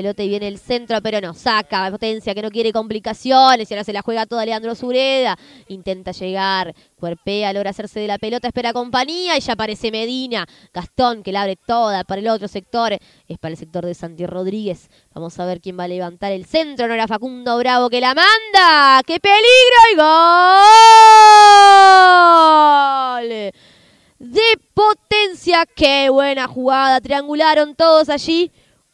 pelota y viene el centro, pero no, saca potencia que no quiere complicaciones y ahora se la juega toda Leandro Zureda, intenta llegar, cuerpea, logra hacerse de la pelota, espera compañía y ya aparece Medina, Gastón que la abre toda para el otro sector, es para el sector de Santi Rodríguez, vamos a ver quién va a levantar el centro, no era Facundo Bravo que la manda, qué peligro y gol de potencia, qué buena jugada, triangularon todos allí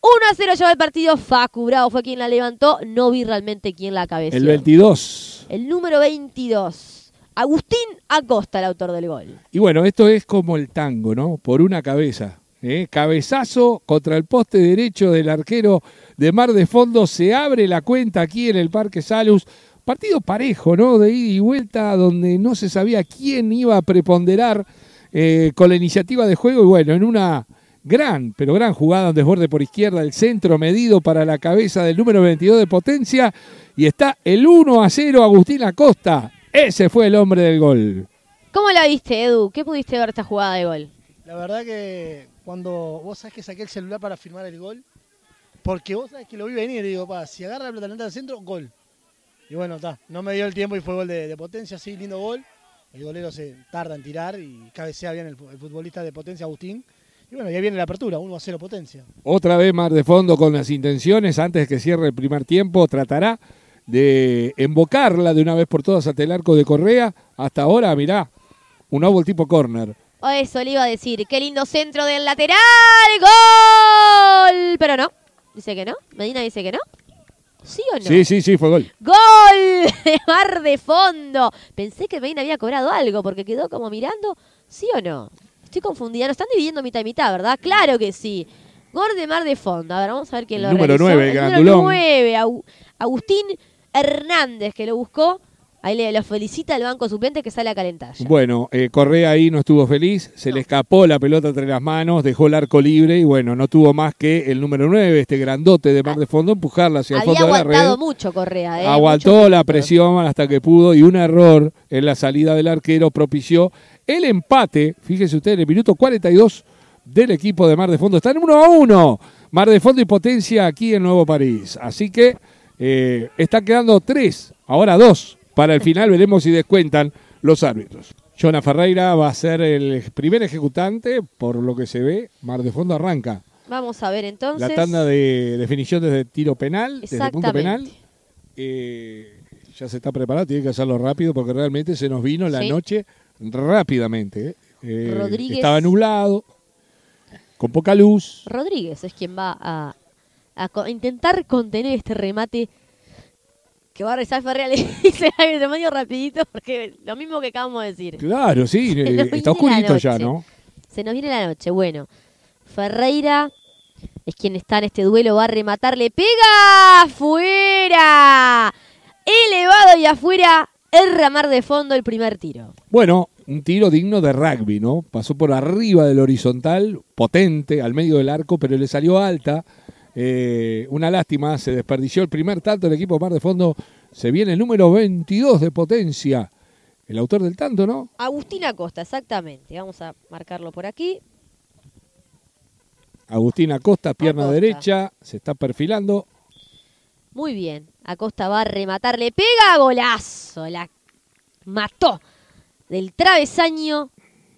1 a 0 lleva el partido. Facu Bravo fue quien la levantó. No vi realmente quién la cabeza. El 22. El número 22. Agustín Acosta, el autor del gol. Y bueno, esto es como el tango, ¿no? Por una cabeza. ¿eh? Cabezazo contra el poste derecho del arquero de Mar de Fondo. Se abre la cuenta aquí en el Parque Salus. Partido parejo, ¿no? De ida y vuelta, donde no se sabía quién iba a preponderar eh, con la iniciativa de juego. Y bueno, en una Gran, pero gran jugada, un desborde por izquierda, el centro medido para la cabeza del número 22 de Potencia. Y está el 1 a 0 Agustín Acosta. Ese fue el hombre del gol. ¿Cómo la viste, Edu? ¿Qué pudiste ver esta jugada de gol? La verdad que cuando vos sabés que saqué el celular para firmar el gol, porque vos sabés que lo vi venir, y digo, pa, si agarra la plataneta del centro, gol. Y bueno, está, no me dio el tiempo y fue gol de, Potencia, sí, lindo gol. El golero se tarda en tirar y cabecea bien el futbolista de Potencia, Agustín. Y bueno, ya viene la apertura, 1 a 0 potencia. Otra vez Mar de Fondo con las intenciones, antes que cierre el primer tiempo, tratará de embocarla de una vez por todas ante el arco de Correa. Hasta ahora, mirá, un nuevo tipo corner. Oh, eso le iba a decir, qué lindo centro del lateral, gol. Pero no, dice que no, Medina dice que no. ¿Sí o no? Sí, sí, sí, fue gol. ¡Gol! De mar de fondo. Pensé que Medina había cobrado algo porque quedó como mirando, ¿sí o no? estoy confundida. Lo están dividiendo mitad y mitad, ¿verdad? Claro que sí. Gord de Fondo. A ver, vamos a ver quién lo Número 9, el Número 9, Agustín Hernández, que lo buscó. Ahí le, lo felicita el banco suplente que sale a calentar. Bueno, eh, Correa ahí no estuvo feliz, se le escapó la pelota entre las manos, dejó el arco libre y bueno, no tuvo más que el número 9, este grandote de mar de ah, fondo, empujarla hacia el fondo de la red. aguantado mucho Correa. ¿eh? aguantó la presión hasta que pudo y un error en la salida del arquero propició el empate, fíjese usted, en el minuto 42 del equipo de Mar de Fondo. está en 1 a 1. Mar de Fondo y Potencia aquí en Nuevo París. Así que eh, están quedando 3, ahora 2. Para el final veremos si descuentan los árbitros. Jonah Ferreira va a ser el primer ejecutante, por lo que se ve. Mar de Fondo arranca. Vamos a ver entonces. La tanda de definición desde tiro penal, desde punto penal. Eh, ya se está preparado, tiene que hacerlo rápido porque realmente se nos vino la noche rápidamente. Eh, eh Estaba nublado, con poca luz. Rodríguez es quien va a, intentar contener este remate que va a rezar Ferreira Le dice rapidito porque lo mismo que acabamos de decir. Claro, sí, eh, está oscurito ya, ¿no? Se nos viene la noche. Bueno, Ferreira es quien está en este duelo, va a rematar, le pega afuera, elevado y afuera el mar de fondo el primer tiro. Bueno, un tiro digno de rugby, ¿no? Pasó por arriba del horizontal, potente, al medio del arco, pero le salió alta. Eh, una lástima, se desperdició el primer tanto del equipo Mar de Fondo. Se viene el número 22 de potencia. El autor del tanto, ¿no? Agustín Acosta, exactamente. Vamos a marcarlo por aquí. Agustín Acosta, pierna derecha, se está perfilando. Muy bien. Acosta va a rematar. Le pega golazo. La mató del travesaño.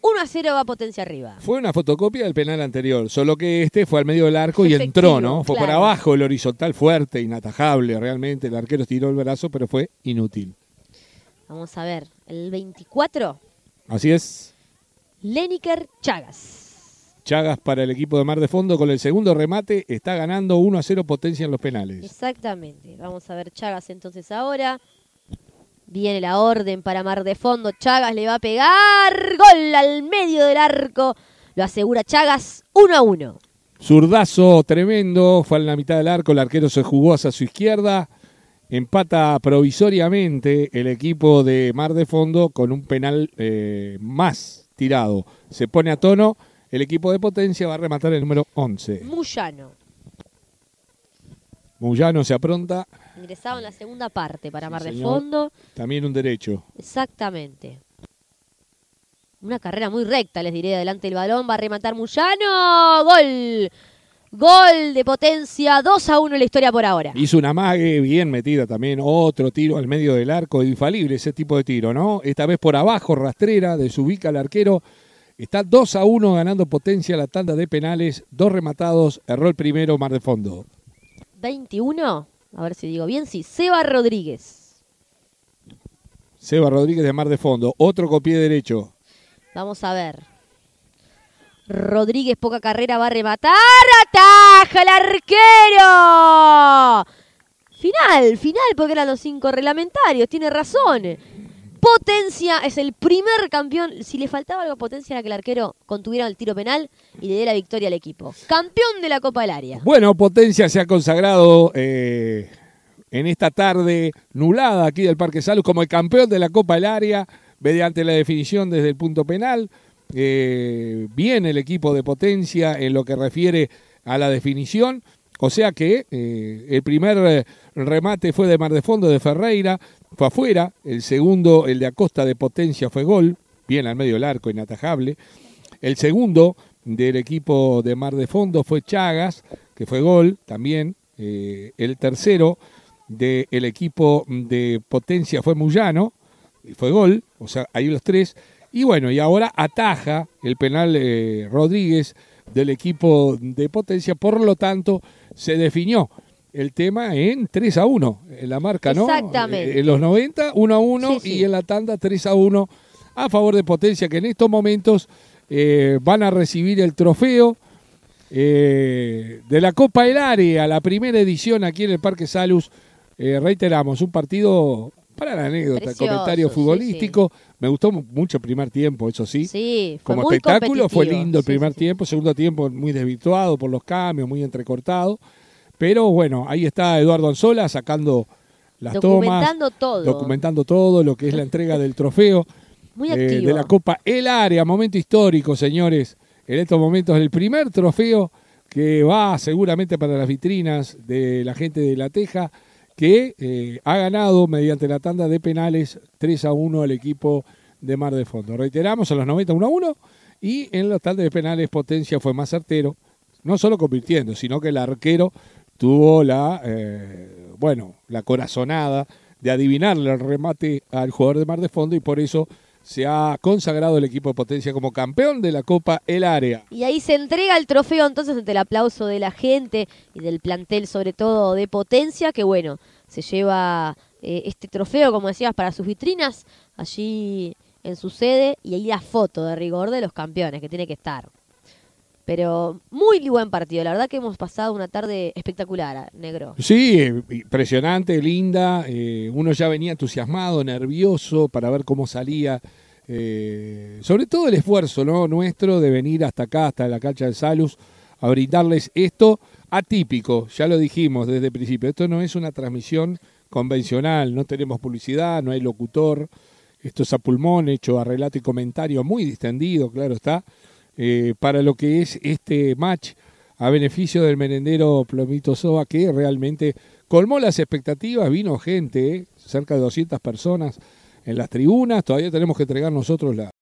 1 a 0 va potencia arriba. Fue una fotocopia del penal anterior, solo que este fue al medio del arco y entró, ¿no? Fue por abajo el horizontal fuerte, inatajable realmente. El arquero estiró el brazo, pero fue inútil. Vamos a ver, el 24. Así es. Leniker Chagas. Chagas para el equipo de Mar de Fondo con el segundo remate está ganando 1 a 0 potencia en los penales. Exactamente. Vamos a ver Chagas entonces ahora. Viene la orden para Mar de Fondo. Chagas le va a pegar. Gol al medio del arco. Lo asegura Chagas 1 a 1. Zurdazo tremendo. Fue en la mitad del arco. El arquero se jugó hacia su izquierda. Empata provisoriamente el equipo de Mar de Fondo con un penal eh, más tirado. Se pone a tono el equipo de Potencia va a rematar el número 11. muyano muyano se apronta. Ingresado en la segunda parte para amar Mar de Fondo. También un derecho. Exactamente. Una carrera muy recta, les diré, adelante el balón, va a rematar Muyano. Gol. Gol de potencia, 2 a 1 en la historia por ahora. Hizo una mague bien metida también, otro tiro al medio del arco, infalible ese tipo de tiro, ¿no? Esta vez por abajo, rastrera, desubica al arquero Está 2 a 1 ganando potencia la tanda de penales, dos rematados, erró el primero, mar de fondo. 21, a ver si digo bien, sí, Seba Rodríguez. Seba Rodríguez de mar de fondo, otro con derecho. Vamos a ver. Rodríguez, poca carrera, va a rematar, ataja el arquero. Final, final, porque eran los cinco reglamentarios, tiene razón. Potencia es el primer campeón. Si le faltaba algo a Potencia era que el arquero contuviera el tiro penal y le dé la victoria al equipo. Campeón de la Copa del Área. Bueno, Potencia se ha consagrado eh, en esta tarde nulada aquí del Parque Salud como el campeón de la Copa del Área mediante la definición desde el punto penal. Eh, viene bien el equipo de Potencia en lo que refiere a la definición. O sea que eh, el primer eh, remate fue de mar de fondo de Ferreira, fue afuera, el segundo, el de Acosta de Potencia, fue gol, bien al medio del arco, inatajable. El segundo del equipo de mar de fondo fue Chagas, que fue gol también. Eh, el tercero del equipo de Potencia fue Mullano y fue gol, o sea, ahí los tres. Y bueno, y ahora ataja el penal Rodríguez del equipo de Potencia, por lo tanto se definió el tema en 3 a 1, en la marca, ¿no? Exactamente. Eh, en los 90, 1 a 1 y en la tanda 3 a 1 a favor de Potencia, que en estos momentos eh, van a recibir el trofeo eh, de la Copa El Área, la primera edición aquí en el Parque Salus. reiteramos, un partido para la anécdota, comentario futbolístico. Me gustó mucho el primer tiempo, eso sí. Sí, fue Como espectáculo fue lindo el primer tiempo, segundo tiempo muy desvirtuado por los cambios, muy entrecortado. Pero bueno, ahí está Eduardo Anzola sacando las documentando todo. Documentando todo lo que es la entrega del trofeo. Muy eh, activo. de la Copa El Área, momento histórico, señores. En estos momentos, el primer trofeo que va seguramente para las vitrinas de la gente de La Teja que eh, ha ganado mediante la tanda de penales 3 a 1 al equipo de Mar de Fondo. Reiteramos, a los 90 1 a 1 y en la tanda de penales Potencia fue más certero, no solo convirtiendo, sino que el arquero tuvo la, eh, bueno, la corazonada de adivinarle el remate al jugador de Mar de Fondo y por eso se ha consagrado el equipo de potencia como campeón de la Copa El Área. Y ahí se entrega el trofeo entonces ante el aplauso de la gente y del plantel sobre todo de potencia, que bueno, se lleva eh, este trofeo, como decías, para sus vitrinas allí en su sede y ahí la foto de rigor de los campeones que tiene que estar. Pero muy buen partido. La verdad que hemos pasado una tarde espectacular, negro. Sí, impresionante, linda. Eh, uno ya venía entusiasmado, nervioso para ver cómo salía. Eh, sobre todo el esfuerzo ¿no? nuestro de venir hasta acá, hasta la cancha de Salus, a brindarles esto atípico. Ya lo dijimos desde el principio. Esto no es una transmisión convencional. No tenemos publicidad, no hay locutor. Esto es a pulmón, hecho a relato y comentario muy distendido, claro está eh, para lo que es este match a beneficio del merendero Plomito Soa, que realmente colmó las expectativas, vino gente, cerca de 200 personas en las tribunas, todavía tenemos que entregar nosotros la,